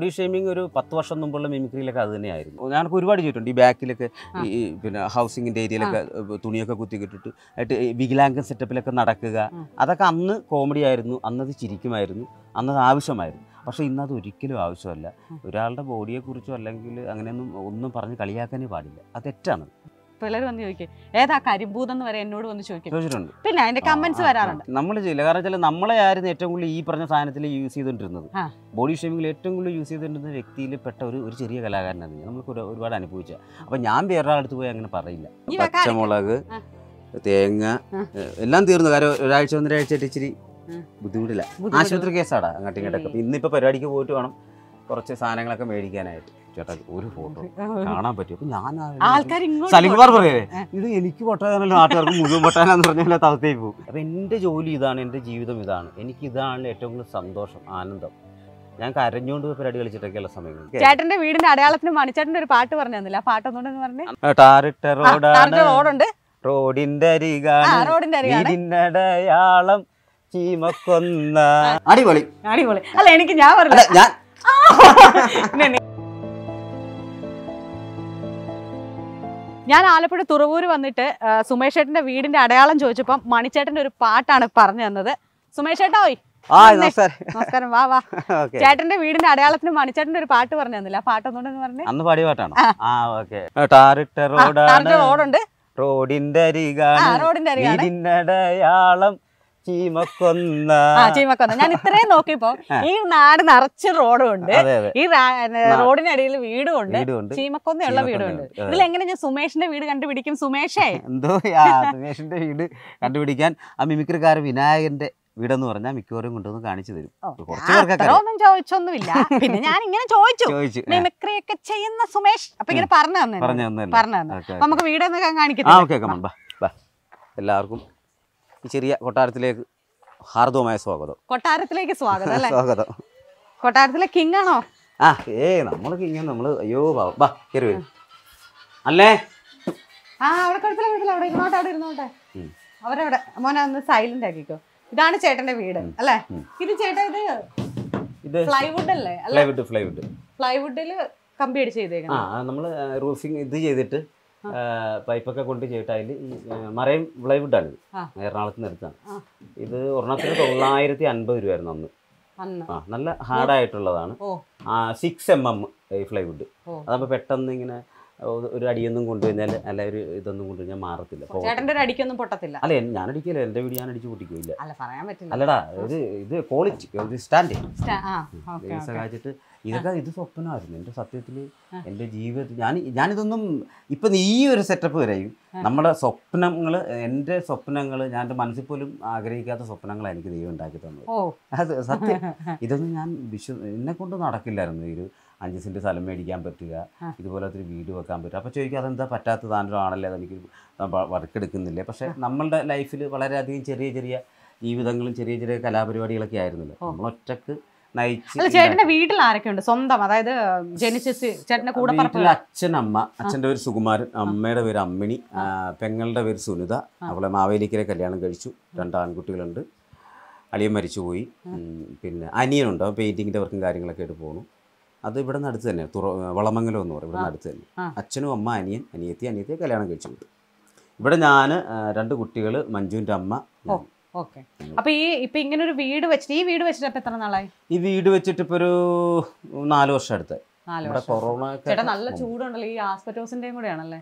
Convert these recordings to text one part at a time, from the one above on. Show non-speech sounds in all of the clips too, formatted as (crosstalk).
body shaming ഒരു പത്ത് വർഷം മുമ്പുള്ള മിമിക്രിയിലൊക്കെ അത് തന്നെയായിരുന്നു ഞാനൊക്കെ ഒരുപാട് ചെയ്തിട്ടുണ്ട് ഈ ബാക്കിലൊക്കെ ഈ പിന്നെ ഹൗസിങ്ങിൻ്റെ ഏരിയയിലൊക്കെ തുണിയൊക്കെ കുത്തിക്കിട്ടിട്ട് ആയിട്ട് വികലാംഗ സെറ്റപ്പിലൊക്കെ നടക്കുക അതൊക്കെ അന്ന് കോമഡി ആയിരുന്നു അന്നത് ചിരിക്കുമായിരുന്നു അന്നത് ആവശ്യമായിരുന്നു പക്ഷേ അത് ഒരിക്കലും ആവശ്യമല്ല ഒരാളുടെ ബോഡിയെക്കുറിച്ചോ അല്ലെങ്കിൽ അങ്ങനെയൊന്നും ഒന്നും പറഞ്ഞ് കളിയാക്കാനേ പാടില്ല അത് തെറ്റാണ് പിള്ളേർ വന്ന് ചോദിക്കും ഏതാ കരിമ്പൂതെന്ന് വരെ എന്നോട് വന്ന് ചോദിക്കും പിന്നെ അതിന്റെ കമന്റ്സ് വരാറുണ്ട് നമ്മൾ ചെയ്യില്ല കാരണം വെച്ചാൽ നമ്മളെ ആയിരുന്നു ഏറ്റവും കൂടുതൽ ഈ പറഞ്ഞ സാധനത്തിൽ യൂസ് ചെയ്തോണ്ടിരുന്നത് ബോഡി ഷേമിംഗിൽ ഏറ്റവും കൂടുതൽ യൂസ് ചെയ്തുകൊണ്ടിരുന്ന വ്യക്തിയിൽ പെട്ട ഒരു ഒരു ചെറിയ കലാകാരനാണ് നമ്മൾക്ക് ഒരുപാട് അനുഭവിച്ച അപ്പൊ ഞാൻ അടുത്ത് പോയി അങ്ങനെ പറയില്ല പച്ചമുളക് തേങ്ങ എല്ലാം തീർന്നു കാര്യം ഒരാഴ്ച ഒന്നരാഴ്ച ഇച്ചിരി ബുദ്ധിമുട്ടില്ല ആശുപത്രി കേസാടാ അങ്ങോട്ടും ഇങ്ങോട്ടൊക്കെ ഇന്നിപ്പോ പരിപാടിക്ക് പോയിട്ട് വേണം കുറച്ച് സാധനങ്ങളൊക്കെ മേടിക്കാനായിട്ട് കേട്ടാൽ ഒരു ഫോട്ടോ കാണാൻ പറ്റും അപ്പൊ സലിംകുമാർ പറയേ ഇത് എനിക്ക് പൊട്ടാനല്ലോ നാട്ടുകാർക്ക് മുഴുവൻ പൊട്ടാനാന്ന് പറഞ്ഞാൽ തവത്തേക്ക് പോകും അപ്പൊ എന്റെ ജോലി ഇതാണ് എന്റെ ജീവിതം ഇതാണ് എനിക്ക് ഇതാണ് ഏറ്റവും കൂടുതൽ സന്തോഷം ആനന്ദം ഞാൻ കരഞ്ഞുകൊണ്ട് പരിപാടി കളിച്ചിട്ടൊക്കെയുള്ള സമയം ചേട്ടന്റെ വീടിന്റെ അടയാളത്തിന് മണിച്ചേട്ടന്റെ ഒരു പാട്ട് പറഞ്ഞു തന്നില്ല ആ പാട്ട് ഒന്നുകൊണ്ടെന്ന് പറഞ്ഞു റോഡാണ് അടയാളം ചീമക്കൊന്ന അടിപൊളി അടിപൊളി അല്ല എനിക്ക് ഞാൻ പറഞ്ഞു ഞാൻ ഞാൻ ആലപ്പുഴ തുറവൂർ വന്നിട്ട് ചേട്ടന്റെ വീടിന്റെ അടയാളം ചോദിച്ചപ്പോ മണിച്ചേട്ടന്റെ ഒരു പാട്ടാണ് പറഞ്ഞു തന്നത് സുമേഷേട്ടോയ് നമസ്കാരം വാ വാ ചേട്ടന്റെ വീടിന്റെ അടയാളത്തിന് മണിച്ചേട്ടന്റെ ഒരു പാട്ട് പറഞ്ഞു തന്നില്ല പാട്ടൊന്നുണ്ടെന്ന് പറഞ്ഞു അന്ന് പാടിയ പാട്ടാണോ ആ റോഡാണ് റോഡിന്റെ അരികാണ് വീടിന്റെ അടയാളം ചീമക്കൊന്ന ചീമക്കൊന്ന ഞാൻ ഇത്രയും നോക്കിയപ്പോ ഈ നാട് നിറച്ച് റോഡും ഉണ്ട് ഈ റോഡിനടിയിൽ വീടും ഉണ്ട് ചീമക്കൊന്നയുള്ള വീടും ഉണ്ട് ഇതിൽ എങ്ങനെ ഞാൻ സുമേഷിന്റെ വീട് കണ്ടുപിടിക്കും സുമേഷേ എന്തോ സുമേഷിന്റെ വീട് കണ്ടുപിടിക്കാൻ ആ മിമിക്രിക്കാർ വിനായകന്റെ വീടെന്ന് പറഞ്ഞാൽ മിക്കവാറും കൊണ്ടുവന്ന് കാണിച്ചു തരും ചോദിച്ചൊന്നുമില്ല പിന്നെ ഞാൻ ഇങ്ങനെ ചോദിച്ചു മിമിക്രിയൊക്കെ ചെയ്യുന്ന സുമേഷ് അപ്പൊ ഇങ്ങനെ പറഞ്ഞു തന്നെ പറഞ്ഞു തന്നെ നമുക്ക് വീടെന്നൊക്കെ കാണിക്കാം എല്ലാവർക്കും ഈ ചെറിയ കൊട്ടാരത്തിലേക്ക് ഹാർദവമായ സ്വാഗതം കൊട്ടാരത്തിലേക്ക് സ്വാഗതം അല്ലേ സ്വാഗതം കൊട്ടാരത്തിലെ കിങ് ആണോ ആ ഏ നമ്മൾ കിങ് നമ്മൾ അയ്യോ പാവം ബാ കയറി വരും അല്ലേ ആ അവിടെ കുഴപ്പമില്ല അവിടെ ഇരുന്നോട്ടെ അവിടെ ഇരുന്നോട്ടെ അവരവിടെ മോനെ ഒന്ന് സൈലന്റ് ആക്കിക്കോ ഇതാണ് ചേട്ടന്റെ വീട് അല്ലേ ഇത് ചേട്ടാ ഇത് ഇത് ഫ്ലൈവുഡ് അല്ലേ ഫ്ലൈവുഡ് ഫ്ലൈവുഡ് ഫ്ലൈവുഡിൽ കമ്പി അടിച്ച് ചെയ്തേക്കാം ആ നമ്മൾ റൂഫിംഗ് ഇത് ചെയ്തിട്ട് പൈപ്പൊക്കെ കൊണ്ട് ചെയ്തിട്ടതിൽ ഈ മറയും വിളൈവുഡാണ് എറണാകുളത്ത് നിന്ന് എടുത്താണ് ഇത് ഒരെണ്ണത്തിന് തൊള്ളായിരത്തി അൻപത് രൂപയായിരുന്നു അന്ന് ആ നല്ല ഹാർഡായിട്ടുള്ളതാണ് സിക്സ് എം എം ഈ ഫ്ലൈവുഡ് അതാകുമ്പോൾ പെട്ടെന്ന് ഇങ്ങനെ ഒരു അടിയൊന്നും കൊണ്ടുവന്നാൽ അല്ല ഒരു ഇതൊന്നും കൊണ്ടുവന്നാൽ മാറത്തില്ല ചേട്ടൻ്റെ ഒരു അടിക്കൊന്നും പൊട്ടത്തില്ല അല്ല ഞാൻ അടിക്കില്ല എൻ്റെ വീട് ഞാൻ അടിച്ചു പൊട്ടിക്കില്ല അല്ല പറയാൻ പറ്റില്ല അല്ലടാ ഒരു ഇത് ക്വാളിറ്റി സ്റ്റാൻഡ് സഹായിച്ചിട്ട് ഇതൊക്കെ ഇത് സ്വപ്നമായിരുന്നു എൻ്റെ സത്യത്തിൽ എൻ്റെ ജീവിതത്തിൽ ഞാൻ ഞാനിതൊന്നും ഇപ്പൊ ഈ ഒരു സെറ്റപ്പ് വരെയും നമ്മുടെ സ്വപ്നങ്ങള് എൻ്റെ സ്വപ്നങ്ങള് ഞാൻ എന്റെ മനസ്സിൽ പോലും ആഗ്രഹിക്കാത്ത സ്വപ്നങ്ങളാണ് എനിക്ക് ദൈവം ഉണ്ടാക്കി തന്നത് സത്യം (laughs) ഇതൊന്നും ഞാൻ വിശ്വ എന്നെ കൊണ്ട് നടക്കില്ലായിരുന്നു ഈ ഒരു അഞ്ച് സെൻറ്റ് സ്ഥലം മേടിക്കാൻ പറ്റുക ഇതുപോലെ ഒത്തിരി വീട് വെക്കാൻ പറ്റുക അപ്പോൾ ചോദിക്കും അതെന്താ പറ്റാത്ത താനൊരാണല്ലേ അതെനിക്ക് വർക്ക് എടുക്കുന്നില്ലേ പക്ഷേ നമ്മളുടെ ലൈഫിൽ വളരെയധികം ചെറിയ ചെറിയ ജീവിതങ്ങളും ചെറിയ ചെറിയ കലാപരിപാടികളൊക്കെ ആയിരുന്നല്ലോ നമ്മൾ ഒറ്റക്ക് നയിച്ച് ചേട്ടന്റെ വീട്ടിൽ ആരൊക്കെയുണ്ട് സ്വന്തം അതായത് ചേട്ടന്റെ കൂടെ വീട്ടിൽ അച്ഛൻ അമ്മ അച്ഛന്റെ പേര് സുകുമാരൻ അമ്മയുടെ പേര് അമ്മിണി പെങ്ങളുടെ പേര് സുനിത അവളെ മാവേലിക്കരെ കല്യാണം കഴിച്ചു രണ്ട് ആൺകുട്ടികളുണ്ട് അളിയൻ മരിച്ചുപോയി പിന്നെ അനിയനുണ്ട് പെയിന്റിങ്ങിന്റെ വർക്കും കാര്യങ്ങളൊക്കെ ആയിട്ട് പോകുന്നു അത് ഇവിടെ നിന്ന് അടുത്ത് തന്നെ തുറ വളമംഗലം എന്ന് പറയും ഇവിടെ നിന്ന് അടുത്ത് തന്നെ അച്ഛനും അമ്മ അനിയൻ അനിയത്തി അനിയത്തിയെ കല്യാണം കഴിച്ചു വിട്ടു ഇവിടെ ഞാൻ രണ്ട് കുട്ടികൾ മഞ്ജുവിൻ്റെ അമ്മ ഓക്കെ അപ്പൊ ഈ ഇപ്പൊ ഇങ്ങനെ ഒരു വീട് വെച്ചിട്ട് ഈ വീട് വെച്ചിട്ട് എത്ര നാളായി ഈ വീട് വെച്ചിട്ട് ഇപ്പൊ ഒരു നാല് വർഷം അടുത്ത് കൊറോണ നല്ല ഈ കൂടെയാണല്ലേ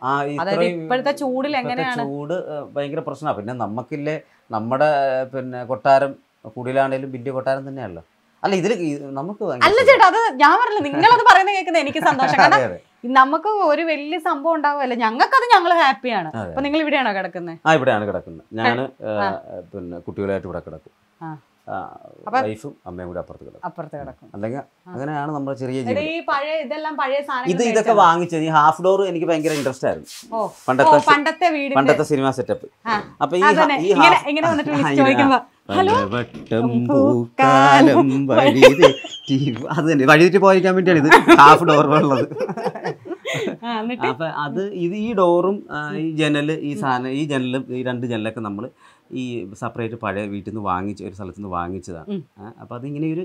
എങ്ങനെയാണ് ചൂട് ഭയങ്കര പ്രശ്നമാണ് പിന്നെ നമുക്കില്ലേ നമ്മുടെ പിന്നെ കൊട്ടാരം കുടിലാണേലും വലിയ കൊട്ടാരം തന്നെയാണല്ലോ അല്ല ഇതിൽ നമുക്ക് അല്ല ചേട്ടാ അത് ഞാൻ പറഞ്ഞില്ല (laughs) നിങ്ങളത് പറയുന്നത് കേൾക്കുന്നത് എനിക്ക് സന്തോഷം നമുക്ക് ഒരു വലിയ സംഭവം ഉണ്ടാവുമല്ല അത് ഞങ്ങൾ ഹാപ്പിയാണ് അപ്പൊ നിങ്ങൾ ഇവിടെയാണോ കിടക്കുന്നത് ആ ഇവിടെയാണ് കിടക്കുന്നത് ഞാൻ പിന്നെ കുട്ടികളായിട്ട് ഇവിടെ കിടക്കും വൈഫും അമ്മയും കൂടെ അപ്പുറത്ത് കിടക്കും അപ്പുറത്ത് കിടക്കും അല്ലെങ്കിൽ അങ്ങനെയാണ് നമ്മുടെ ചെറിയ ഇതെല്ലാം പഴയ ഇത് ഇതൊക്കെ വാങ്ങിച്ചത് ഈ ഹാഫ് ഡോർ എനിക്ക് ഭയങ്കര ഇൻട്രസ്റ്റ് ആയിരുന്നു പണ്ടത്തെ പണ്ടത്തെ വീട് പണ്ടത്തെ സിനിമ സെറ്റപ്പ് അപ്പൊ ഈ ഇങ്ങനെ വന്നിട്ട് വട്ടം പൂക്കാലം വഴി തെറ്റി അത് തന്നെ വഴി തെറ്റി പോയിരിക്കാൻ വേണ്ടിയാണ് ഇത് ഹാഫ് ഡോർ ഉള്ളത് (laughs) (laughs) അപ്പൊ അത് ഇത് ഈ ഡോറും ഈ ജനല് ഈ സാധനം ഈ ജനലും ഈ രണ്ട് ജനലൊക്കെ നമ്മൾ ഈ സെപ്പറേറ്റ് പഴയ വീട്ടിൽ നിന്ന് വാങ്ങിച്ച് ഒരു സ്ഥലത്ത് നിന്ന് വാങ്ങിച്ചതാണ് അപ്പൊ അതിങ്ങനെ ഒരു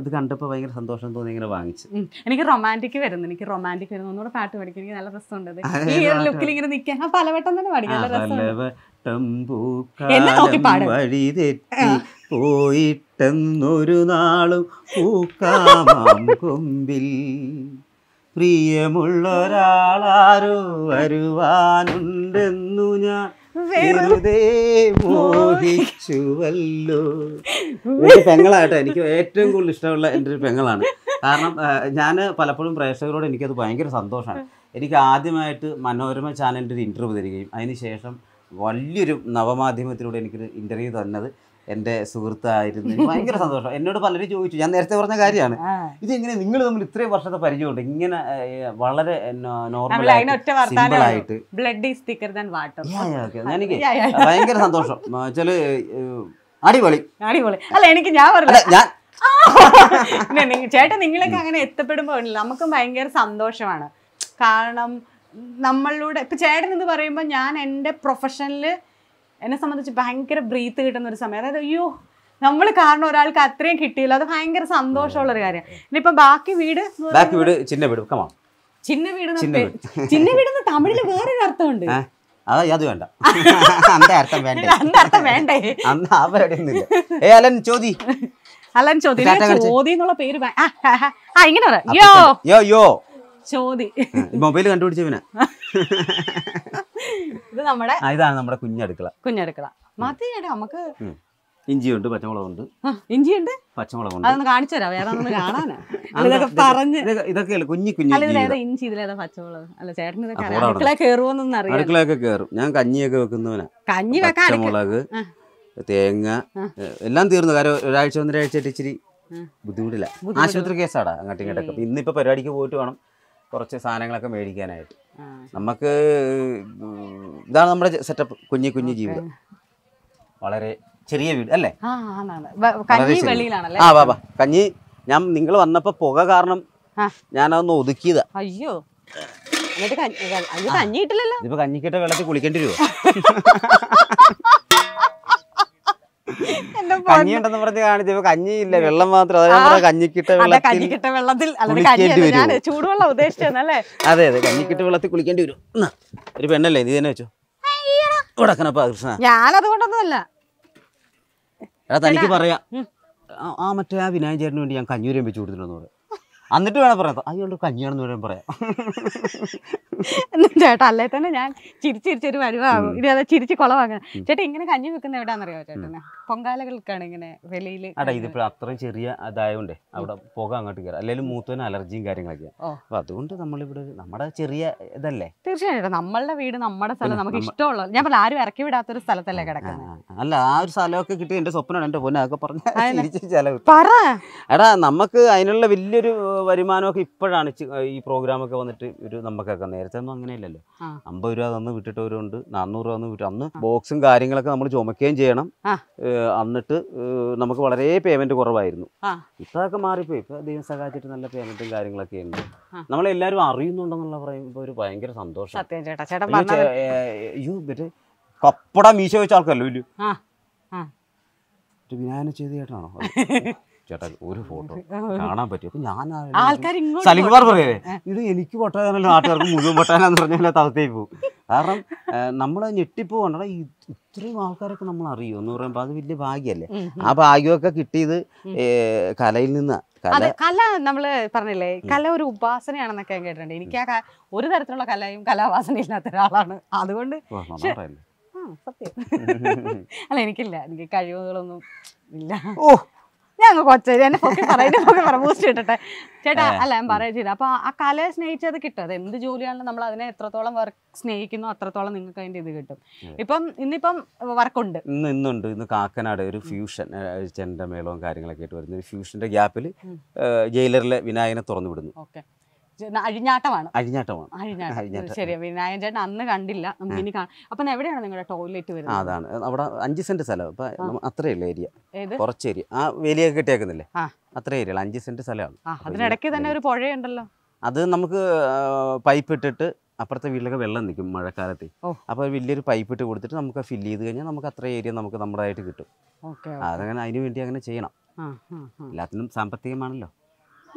ഇത് കണ്ടപ്പോ ഭയങ്കര സന്തോഷം തോന്നി ഇങ്ങനെ വാങ്ങിച്ചു എനിക്ക് റൊമാൻറ്റിക് വരുന്നു എനിക്ക് റൊമാൻറ്റിക് വരുന്നു ഒന്നുകൂടെ പാട്ട് പഠിക്കും എനിക്ക് നല്ല രസമുണ്ട് ഈ ലുക്കിൽ ഇങ്ങനെ നിൽക്കാൻ പലവട്ടം തന്നെ പഠിക്കാൻ വഴി തെറ്റി പോയിട്ടെന്നൊരു നാളും പൂക്കാമാം കൊമ്പിൽ പ്രിയമുള്ളൊരാളാരോ വരുവാനുണ്ടെന്നു ഞാൻ വെറുതെ മോഹിച്ചുവല്ലോ ഒരു പെങ്ങളായിട്ട് എനിക്ക് ഏറ്റവും കൂടുതൽ ഇഷ്ടമുള്ള എൻ്റെ ഒരു പെങ്ങളാണ് കാരണം ഞാൻ പലപ്പോഴും പ്രേക്ഷകരോട് എനിക്കത് ഭയങ്കര സന്തോഷമാണ് എനിക്ക് ആദ്യമായിട്ട് മനോരമ ചാനലിൻ്റെ ഒരു ഇൻ്റർവ്യൂ തരികയും അതിനുശേഷം വലിയൊരു നവമാധ്യമത്തിലൂടെ എനിക്കൊരു ഇൻ്റർവ്യൂ തന്നത് എന്റെ സുഹൃത്തായിരുന്നു ഭയങ്കര (laughs) സന്തോഷം എന്നോട് പലരും ചോദിച്ചു ഞാൻ നേരത്തെ പറഞ്ഞ കാര്യമാണ് ഇത് എങ്ങനെ നിങ്ങൾ തമ്മിൽ ഇത്രയും വർഷത്തെ പരിചയമുണ്ട് ഇങ്ങനെ വളരെ നോർമൽ ഭയങ്കര സന്തോഷം (laughs) ചില അടിപൊളി അടിപൊളി അല്ല എനിക്ക് ഞാൻ പറഞ്ഞില്ല ഞാൻ (laughs) ചേട്ടൻ നിങ്ങളൊക്കെ അങ്ങനെ എത്തപ്പെടുമ്പോ നമുക്കും ഭയങ്കര സന്തോഷമാണ് കാരണം നമ്മളുടെ ഇപ്പൊ ചേട്ടൻ എന്ന് പറയുമ്പോൾ ഞാൻ എന്റെ പ്രൊഫഷനില് എന്നെ സംബന്ധിച്ച് ഭയങ്കര ബ്രീത്ത് കിട്ടുന്ന ഒരു സമയം അതായത് അയ്യോ നമ്മൾ കാരണം ഒരാൾക്ക് അത്രയും കിട്ടിയില്ല അത് ഭയങ്കര സന്തോഷമുള്ള ഒരു കാര്യം ഇനിയിപ്പം ബാക്കി വീട് ബാക്കി വീട് ചിന്ന വീട് ചിന്ന വീട് ചിന്ന വീട് എന്ന് തമിഴിൽ വേറൊരു അർത്ഥമുണ്ട് വേണ്ട (laughs) വേണ്ട അന്ന് ഏ അലൻ ചോദി അലൻ ചോദി ചോദി എന്നുള്ള പേര് ആ പറ യോ യോ യോ ചോദി മൊബൈൽ കണ്ടുപിടിച്ചവനാ (laughs) ഇത് നമ്മുടെ ഇതാണ് നമ്മുടെ കുഞ്ഞടുക്കള കുഞ്ഞടുക്കള മതി ചേട്ടാ നമുക്ക് ഇഞ്ചിയുണ്ട് പച്ചമുളകുണ്ട് ഇഞ്ചിയുണ്ട് പച്ചമുളകുണ്ട് അതൊന്ന് കാണിച്ചു തരാം വേറെ നമ്മൾ കാണാനാ ഇതൊക്കെ പറഞ്ഞ് ഇതൊക്കെ കുഞ്ഞി കുഞ്ഞി അതിലേതാ ഇഞ്ചി ഇതിലേതാ പച്ചമുളക് അല്ല ചേട്ടൻ ഇതൊക്കെ അടുക്കള കയറുമോന്നൊന്നും അറിയാം അടുക്കളയൊക്കെ കേറും ഞാൻ കഞ്ഞിയൊക്കെ വെക്കുന്നവനാ കഞ്ഞി വെക്കാൻ പച്ചമുളക് തേങ്ങ എല്ലാം തീർന്നു കാര്യം ഒരാഴ്ച ഒന്നരാഴ്ച ഇച്ചിരി ബുദ്ധിമുട്ടില്ല ആശുപത്രി കേസാടാ അങ്ങോട്ടും ഇങ്ങോട്ടൊക്കെ ഇന്നിപ്പോ പരിപാടിക്ക് പോയിട്ട് വേണം കുറച്ച് സാധനങ്ങളൊക്കെ മേടിക്കാനായിട്ട് നമുക്ക് ഇതാണ് നമ്മുടെ സെറ്റപ്പ് കുഞ്ഞു കുഞ്ഞു ജീവിതം വളരെ ചെറിയ വീട് അല്ലേ ആ ബാബാ കഞ്ഞി ഞാൻ നിങ്ങൾ വന്നപ്പോ പുക കാരണം ഞാനതൊന്ന് ഒതുക്കിയതാ അയ്യോ കഞ്ഞിട്ടില്ലല്ലോ ഇതിപ്പോ കഞ്ഞിക്കിട്ട വെള്ളത്തിൽ കുളിക്കേണ്ടി വരുമോ (laughs) കഞ്ഞി ഉണ്ടെന്ന് പറഞ്ഞ് കാണിച്ചപ്പോ കഞ്ഞിയില്ല വെള്ളം മാത്രം അതായത് കഞ്ഞിക്കിട്ട കഞ്ഞിക്കിട്ട വെള്ളത്തിൽ ചൂടുവെള്ളം ഉദ്ദേശിച്ചല്ലേ അതെ അതെ കഞ്ഞിക്കിട്ട വെള്ളത്തിൽ കുളിക്കേണ്ടി വരും ഒരു പെണ്ണല്ലേ നീ തന്നെ വെച്ചു ഞാനതുകൊണ്ടൊന്നുമല്ല എടാ തനിക്ക് പറയാ ആ മറ്റേ ആ വിനായകൻ ചേട്ടന് വേണ്ടി ഞാൻ കഞ്ഞൂരം വെച്ച് കൊടുത്തിട്ടുണ്ടെന്ന് പറയാം എന്നിട്ട് വേണം പറയാം അയ്യോട് കഞ്ഞിയാണെന്ന് വേണം പറയാം ചേട്ടാ അല്ലേ തന്നെ ഞാൻ ചിരിച്ചിരിച്ചൊരു വരുവാകും ഇത് അതെ ചിരിച്ച് കുളവാങ്ങണം ചേട്ടാ ഇങ്ങനെ കഞ്ഞി വെക്കുന്ന എവിടെയാണെന്നറിയോ ചേട്ടന് പൊങ്കാലകൾക്കാണ് ഇങ്ങനെ വെളിയിൽ അടാ ഇതിപ്പോൾ അത്രയും ചെറിയ അതായതുകൊണ്ടേ അവിടെ പുക അങ്ങോട്ട് കയറാം അല്ലെങ്കിൽ മൂത്തവന് അലർജിയും കാര്യങ്ങളൊക്കെ അപ്പൊ അതുകൊണ്ട് നമ്മളിവിടെ നമ്മുടെ ചെറിയ ഇതല്ലേ തീർച്ചയായിട്ടും നമ്മളുടെ വീട് നമ്മുടെ സ്ഥലം നമുക്ക് ഇഷ്ടമുള്ള ഞാൻ പറഞ്ഞ ആരും ഇറക്കി വിടാത്ത ഒരു സ്ഥലത്തല്ലേ കിടക്കുന്നത് അല്ല ആ ഒരു സ്ഥലമൊക്കെ കിട്ടി എന്റെ സ്വപ്നമാണ് എന്റെ പൊന്നെ അതൊക്കെ പറഞ്ഞ പറ എടാ നമുക്ക് അതിനുള്ള വലിയൊരു വരുമാനമൊക്കെ ഇപ്പോഴാണ് ഈ പ്രോഗ്രാമൊക്കെ വന്നിട്ട് ഒരു നമുക്കൊക്കെ നേരത്തെ ഒന്നും അങ്ങനെയല്ലല്ലോ അമ്പത് രൂപ തന്ന് വിട്ടിട്ടവരുണ്ട് നാന്നൂറ് രൂപ തന്ന് വിട്ടു അന്ന് ബോക്സും കാര്യങ്ങളൊക്കെ നമ്മൾ ചുമക്കുകയും ചെയ്യണം എന്നിട്ട് നമുക്ക് വളരെ പേയ്മെന്റ് കുറവായിരുന്നു ഇപ്പൊ അതൊക്കെ മാറിപ്പോയി ഇപ്പൊ ദൈവം സഹായിച്ചിട്ട് നല്ല പേയ്മെന്റും കാര്യങ്ങളൊക്കെ ഉണ്ട് നമ്മളെല്ലാരും അറിയുന്നുണ്ടെന്നുള്ള പറയുമ്പോ ഒരു ഭയങ്കര സന്തോഷം അയ്യോ കപ്പട മീശ വെച്ച ആൾക്കല്ലോ ഇല്ലയോ വിനായന ചെയ്ത ചേട്ടാ ഒരു ഫോട്ടോ കാണാൻ പറ്റും ഞാൻ സലിംകുമാർ പറയേ ഇത് എനിക്ക് പൊട്ടാനല്ലോ നാട്ടുകാർക്ക് മുഴുവൻ പൊട്ടാനാന്ന് പറഞ്ഞാൽ തവത്തേക്ക് പോകും കാരണം നമ്മൾ ഞെട്ടിപ്പോ ഇത്രയും ആൾക്കാരൊക്കെ നമ്മൾ അറിയൂ എന്ന് പറയുമ്പോൾ അത് വലിയ ഭാഗ്യല്ലേ ആ ഭാഗ്യമൊക്കെ കിട്ടിയത് കലയിൽ നിന്ന് അതെ കല നമ്മൾ പറഞ്ഞില്ലേ കല ഒരു ഉപാസനയാണെന്നൊക്കെ ഞാൻ കേട്ടിട്ടുണ്ട് എനിക്ക് ആ ഒരു തരത്തിലുള്ള കലയും കലാവാസന ഇല്ലാത്ത ഒരാളാണ് അതുകൊണ്ട് സത്യം (laughs) അല്ല എനിക്കില്ല എനിക്ക് കഴിവുകളൊന്നും ഇല്ല ഓ ഞാൻ അങ്ങ് കൊച്ചു എന്നെ പൊക്കി പറയുന്നത് പൊക്കി പറ ബൂസ്റ്റ് കിട്ടട്ടെ ചേട്ടാ അല്ല ഞാൻ പറയാ ചെയ്ത അപ്പൊ ആ കലയെ സ്നേഹിച്ചത് കിട്ടും അത് എന്ത് ജോലിയാണെങ്കിലും നമ്മൾ അതിനെ എത്രത്തോളം വർക്ക് സ്നേഹിക്കുന്നു അത്രത്തോളം നിങ്ങൾക്ക് അതിന്റെ ഇത് കിട്ടും ഇപ്പം ഇന്നിപ്പം വർക്കുണ്ട് ഇന്ന് ഇന്നുണ്ട് ഇന്ന് കാക്കനാട് ഒരു ഫ്യൂഷൻ ചെണ്ട മേളവും കാര്യങ്ങളൊക്കെ ആയിട്ട് വരുന്ന ഫ്യൂഷന്റെ ഗ്യാപ്പിൽ ജയിലറിലെ വിനായകനെ തുറന്നു വിടുന്നു അഴിഞ്ഞാട്ടമാണ് അഴിഞ്ഞാട്ടമാണ് അഴിഞ്ഞാട്ടം ശരി വിനായകൻ ചേട്ടൻ അന്ന് കണ്ടില്ല നമുക്ക് ഇനി കാണാം അപ്പം എവിടെയാണ് നിങ്ങളുടെ ടോയ്ലറ്റ് വരുന്നത് അതാണ് അവിടെ അഞ്ച് സെന്റ് സ്ഥലം അപ്പം അത്രയല്ലേ ഏരിയ കുറച്ച് ഏരിയ ആ വേലിയൊക്കെ കിട്ടിയേക്കുന്നില്ലേ അത്ര ഏരിയ അഞ്ച് സെന്റ് സ്ഥലമാണ് അതിനിടയ്ക്ക് തന്നെ ഒരു പുഴയുണ്ടല്ലോ അത് നമുക്ക് പൈപ്പ് ഇട്ടിട്ട് അപ്പുറത്തെ വീട്ടിലൊക്കെ വെള്ളം നിൽക്കും മഴക്കാലത്ത് അപ്പോൾ വലിയൊരു പൈപ്പ് ഇട്ട് കൊടുത്തിട്ട് നമുക്ക് ഫില്ല് ചെയ്ത് കഴിഞ്ഞാൽ നമുക്ക് അത്ര ഏരിയ നമുക്ക് നമ്മുടേതായിട്ട് കിട്ടും അതങ്ങനെ അതിനു വേണ്ടി അങ്ങനെ ചെയ്യണം എല്ലാത്തിനും സാമ്പത്തികമാണല്ലോ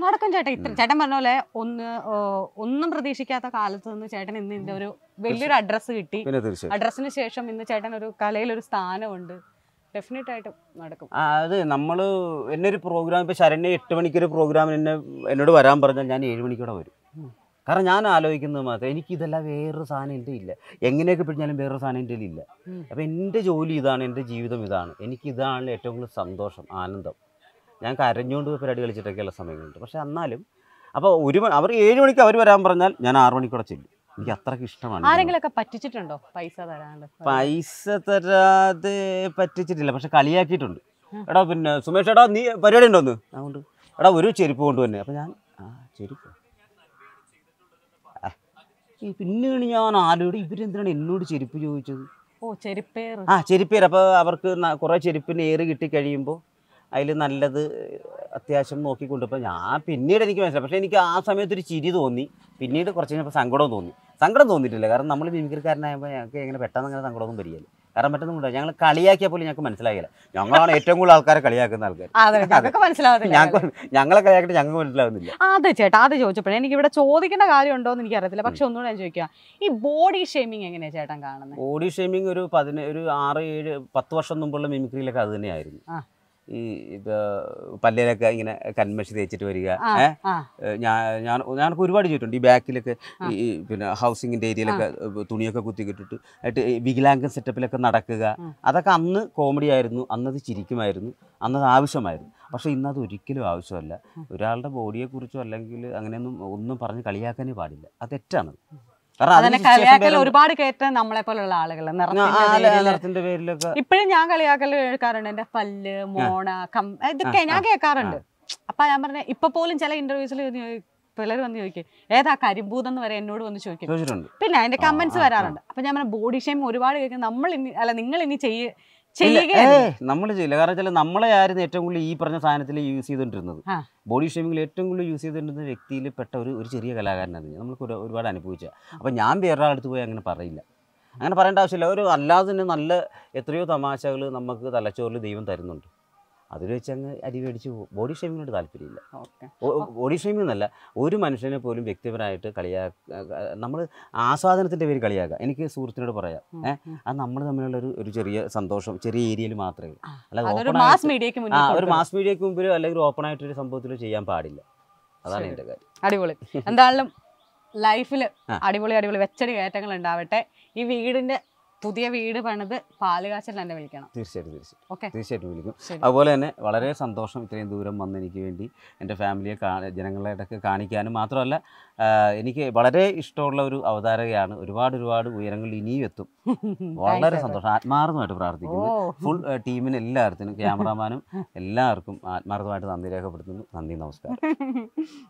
നടക്കും ചേട്ടൻ ഇത്ര ചേട്ടൻ പറഞ്ഞ പോലെ ഒന്ന് ഒന്നും പ്രതീക്ഷിക്കാത്ത കാലത്ത് നിന്ന് ചേട്ടൻ ഇന്ന് ഇതിന്റെ ഒരു വലിയൊരു അഡ്രസ്സ് കിട്ടി അഡ്രസ്സിന് ശേഷം ഇന്ന് ചേട്ടൻ ഒരു കലയിൽ ഒരു സ്ഥാനമുണ്ട് ഡെഫിനറ്റ് നടക്കും അത് നമ്മള് എന്നെ ഒരു പ്രോഗ്രാം ഇപ്പൊ ശരണ്യ എട്ട് ഒരു പ്രോഗ്രാമിന് എന്നെ എന്നോട് വരാൻ പറഞ്ഞാൽ ഞാൻ ഏഴ് മണിക്കൂടെ വരും കാരണം ഞാൻ ആലോചിക്കുന്നത് മാത്രം എനിക്ക് ഇതെല്ലാം വേറൊരു സാധനം എൻ്റെ ഇല്ല എങ്ങനെയൊക്കെ പിടിഞ്ഞാലും വേറൊരു സാധനം എൻ്റെ ഇല്ല അപ്പൊ എൻ്റെ ജോലി ഇതാണ് എൻ്റെ ജീവിതം ഇതാണ് എനിക്ക് ഇതാണ് ഏറ്റവും കൂടുതൽ സന്തോഷം ആനന്ദം ഞാൻ കരഞ്ഞുകൊണ്ട് പരിപാടി കളിച്ചിട്ടൊക്കെയുള്ള സമയങ്ങളുണ്ട് പക്ഷേ എന്നാലും അപ്പോൾ ഒരു മണി അവർ ഏഴ് മണിക്ക് അവർ വരാൻ പറഞ്ഞാൽ ഞാൻ ആറു മണിക്കൂടെ ചെല്ലും എനിക്ക് അത്രയ്ക്ക് ഇഷ്ടമാണ് ആരെങ്കിലൊക്കെ പറ്റിച്ചിട്ടുണ്ടോ പൈസ തരാണ്ട് പൈസ തരാതെ പറ്റിച്ചിട്ടില്ല പക്ഷെ കളിയാക്കിയിട്ടുണ്ട് എടാ പിന്നെ സുമേഷ് എടാ നീ പരിപാടി ഉണ്ടോന്ന് അതുകൊണ്ട് എടാ ഒരു ചെരുപ്പ് കൊണ്ടുവന്നെ അപ്പം ഞാൻ ആ ചെരുപ്പ് പിന്നെയാണ് ഞാൻ ആലോചിച്ച് ഇവരെന്തിനാണ് എന്നോട് ചെരുപ്പ് ചോദിച്ചത് ഓ ചെരുപ്പേർ ആ ചെരുപ്പേർ അപ്പോൾ അവർക്ക് കുറേ ചെരുപ്പിന് ഏറ് കിട്ടി കഴിയുമ്പോൾ അതിൽ നല്ലത് അത്യാവശ്യം നോക്കിക്കൊണ്ടിപ്പോൾ ഞാൻ പിന്നീട് എനിക്ക് മനസ്സിലായി പക്ഷേ എനിക്ക് ആ സമയത്ത് ഒരു ചിരി തോന്നി പിന്നീട് കുറച്ച് കഴിഞ്ഞപ്പോൾ സങ്കടം തോന്നി സങ്കടം തോന്നിയിട്ടില്ല കാരണം നമ്മൾ മിമിക്രിക്കാരനായപ്പോൾ ഞങ്ങൾക്ക് എങ്ങനെ പെട്ടെന്ന് അങ്ങനെ സങ്കടമൊന്നും വരികയില്ല കാരണം പെട്ടെന്ന് ഉണ്ടായി ഞങ്ങൾ കളിയാക്കിയ പോലും ഞങ്ങൾക്ക് മനസ്സിലായില്ല ഞങ്ങളാണ് ഏറ്റവും കൂടുതൽ ആൾക്കാരെ കളിയാക്കുന്ന ആൾക്കാർ ഞങ്ങളെ കളിയാക്കിട്ട് ഞങ്ങൾക്ക് മനസ്സിലാവുന്നില്ല അത് ചേട്ടാ അത് ചോദിച്ചപ്പോഴേ എനിക്ക് ഇവിടെ ചോദിക്കേണ്ട കാര്യം ഉണ്ടോ എന്ന് എനിക്ക് അറിയത്തില്ല പക്ഷെ ഒന്നുകൂടെ ഞാൻ ചോദിക്കാം ഈ ബോഡി ഷേമിംഗ് എങ്ങനെയാണ് ചേട്ടൻ കാണുന്നത് ബോഡി ഷേമിംഗ് ഒരു പതിന ഒരു ആറ് ഏഴ് പത്ത് വർഷം മുമ്പുള്ള മിമിക്രിയിലൊക്കെ അത് തന്നെയായിരുന്നു ഈ ഇത് പല്ലേലൊക്കെ ഇങ്ങനെ കൺമഷി തേച്ചിട്ട് വരിക ഞാൻ ഞാൻ ഞാനൊക്കെ ഒരുപാട് ചെയ്തിട്ടുണ്ട് ഈ ബാക്കിലൊക്കെ ഈ പിന്നെ ഹൗസിങ്ങിൻ്റെ ഏരിയയിലൊക്കെ തുണിയൊക്കെ കുത്തിക്കിട്ടിട്ട് ആയിട്ട് വികലാംഗം സെറ്റപ്പിലൊക്കെ നടക്കുക അതൊക്കെ അന്ന് കോമഡി ആയിരുന്നു അന്നത് ചിരിക്കുമായിരുന്നു അന്നത് ആവശ്യമായിരുന്നു പക്ഷേ ഇന്നത് ഒരിക്കലും ആവശ്യമല്ല ഒരാളുടെ ബോഡിയെക്കുറിച്ചോ അല്ലെങ്കിൽ അങ്ങനെയൊന്നും ഒന്നും പറഞ്ഞ് കളിയാക്കാനേ പാടില്ല അത് തെറ്റാണ് അതിനെ ഒരുപാട് കേട്ട നമ്മളെ പോലുള്ള ആളുകൾ നിറത്തിന്റെ പേരിലൊക്കെ ഇപ്പോഴും ഞാൻ കളിയാക്കൽ കേൾക്കാറുണ്ട് എന്റെ പല്ല് മോണ കം ഇതൊക്കെ ഞാൻ കേൾക്കാറുണ്ട് അപ്പൊ ഞാൻ പറഞ്ഞ ഇപ്പൊ പോലും ചില ഇന്റർവ്യൂസിൽ പിള്ളേർ വന്ന് ചോദിക്കും ഏതാ കരിമ്പൂതെന്ന് വരെ എന്നോട് വന്ന് ചോദിക്കും പിന്നെ അതിന്റെ കമന്റ്സ് വരാറുണ്ട് അപ്പൊ ഞാൻ പറഞ്ഞ ബോഡി ഷെയിം ഒരുപാട് കേൾക്കും നമ്മൾ ഇനി അല്ല നിങ്ങൾ ഇനി ചെയ്യ നമ്മൾ ചെയ്യില്ല കാരണം വെച്ചാൽ നമ്മളെ ആയിരുന്നു ഏറ്റവും കൂടുതൽ ഈ പറഞ്ഞ സാധനത്തിൽ യൂസ് ചെയ്തുകൊണ്ടിരുന്നത് ബോഡി ഷേമിങ്ങിൽ ഏറ്റവും കൂടുതൽ യൂസ് ചെയ്തുകൊണ്ടിരുന്ന വ്യക്തിയിൽ പെട്ട ഒരു ഒരു ചെറിയ കലാകാരനാണ് ഞാൻ നമ്മൾക്ക് ഒരുപാട് അനുഭവിച്ച അപ്പം ഞാൻ വേറൊരാളടുത്ത് പോയി അങ്ങനെ പറയില്ല അങ്ങനെ പറയേണ്ട ആവശ്യമില്ല ഒരു അല്ലാതെ തന്നെ നല്ല എത്രയോ തമാശകൾ നമുക്ക് തലച്ചോറിൽ ദൈവം തരുന്നുണ്ട് അതിൽ വെച്ച് അങ്ങ് അരി മേടിച്ച് ബോഡി ഷേമിങ്ങിനോട് താല്പര്യമില്ല ബോഡി ഷേമിംഗ് എന്നല്ല ഒരു മനുഷ്യനെ പോലും വ്യക്തിപരമായിട്ട് കളിയാ നമ്മൾ ആസ്വാദനത്തിൻ്റെ പേര് കളിയാക്കുക എനിക്ക് സുഹൃത്തിനോട് പറയാം ഏഹ് അത് നമ്മൾ തമ്മിലുള്ള ഒരു ഒരു ചെറിയ സന്തോഷം ചെറിയ ഏരിയയിൽ മാത്രമേ അല്ല ഒരു മാസ് മീഡിയയ്ക്ക് മുമ്പിലോ അല്ലെങ്കിൽ ഓപ്പൺ ആയിട്ടൊരു ഒരു സംഭവത്തിലോ ചെയ്യാൻ പാടില്ല അതാണ് എൻ്റെ കാര്യം അടിപൊളി എന്തായാലും (laughs) ലൈഫിൽ അടിപൊളി അടിപൊളി വെച്ചടി കയറ്റങ്ങൾ ഉണ്ടാവട്ടെ ഈ വീടിൻ്റെ പുതിയ വീട് പണിത് പാലുകാച്ചിൽ തന്നെ വിളിക്കണം തീർച്ചയായിട്ടും തീർച്ചയായിട്ടും ഓക്കെ തീർച്ചയായിട്ടും വിളിക്കും അതുപോലെ തന്നെ വളരെ സന്തോഷം ഇത്രയും ദൂരം വന്ന് എനിക്ക് വേണ്ടി എൻ്റെ ഫാമിലിയെ ജനങ്ങളായിട്ടൊക്കെ കാണിക്കാനും മാത്രമല്ല എനിക്ക് വളരെ ഇഷ്ടമുള്ള ഒരു അവതാരകയാണ് ഒരുപാട് ഒരുപാട് ഉയരങ്ങളിൽ ഇനിയും എത്തും (laughs) വളരെ സന്തോഷം ആത്മാർത്ഥമായിട്ട് പ്രാർത്ഥിക്കുന്നു ഫുൾ ടീമിന് എല്ലാവർക്കും ക്യാമറാമാനും (laughs) എല്ലാവർക്കും ആത്മാർത്ഥമായിട്ട് നന്ദി രേഖപ്പെടുത്തുന്നു നന്ദി നമസ്കാരം (laughs)